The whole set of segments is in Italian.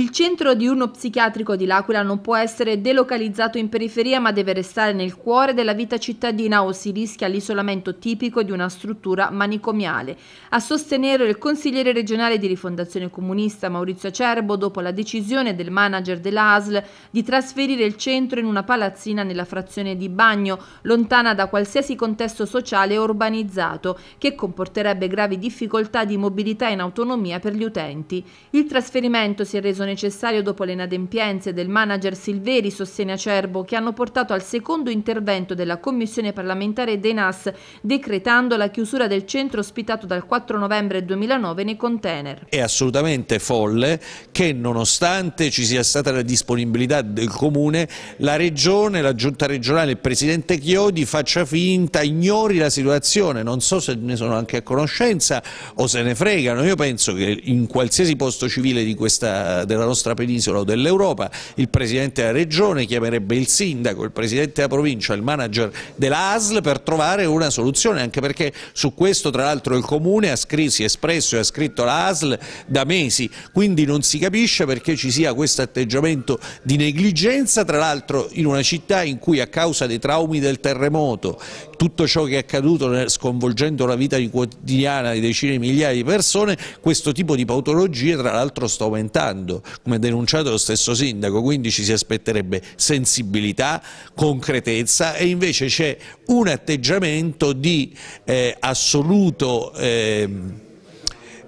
Il centro diurno psichiatrico di L'Aquila non può essere delocalizzato in periferia ma deve restare nel cuore della vita cittadina o si rischia l'isolamento tipico di una struttura manicomiale. A sostenere il consigliere regionale di rifondazione comunista Maurizio Acerbo dopo la decisione del manager dell'ASL di trasferire il centro in una palazzina nella frazione di Bagno, lontana da qualsiasi contesto sociale e urbanizzato, che comporterebbe gravi difficoltà di mobilità in autonomia per gli utenti. Il trasferimento si è reso necessario dopo le inadempienze del manager Silveri, sostiene Acerbo, che hanno portato al secondo intervento della Commissione parlamentare dei NAS, decretando la chiusura del centro ospitato dal 4 novembre 2009 nei container. È assolutamente folle che nonostante ci sia stata la disponibilità del Comune, la Regione, la Giunta regionale, e il Presidente Chiodi faccia finta, ignori la situazione, non so se ne sono anche a conoscenza o se ne fregano. Io penso che in qualsiasi posto civile di questa, della della nostra penisola o dell'Europa, il Presidente della Regione chiamerebbe il Sindaco, il Presidente della Provincia, il manager della ASL per trovare una soluzione, anche perché su questo tra l'altro il Comune ha scritto, si è espresso e ha scritto la ASL da mesi, quindi non si capisce perché ci sia questo atteggiamento di negligenza, tra l'altro in una città in cui a causa dei traumi del terremoto tutto ciò che è accaduto sconvolgendo la vita quotidiana di decine di migliaia di persone, questo tipo di patologie tra l'altro sta aumentando passato, come denunciato lo stesso sindaco, quindi ci si aspetterebbe sensibilità, concretezza e invece c'è un atteggiamento di eh, assoluto... Eh,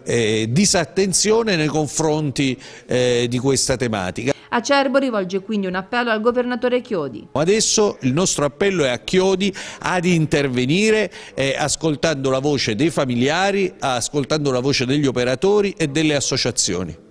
eh, disattenzione nei confronti eh, di questa tematica. Acerbo rivolge quindi un appello al governatore Chiodi. Adesso il nostro appello è a Chiodi ad intervenire eh, ascoltando la voce dei familiari, ascoltando la voce degli operatori e delle associazioni.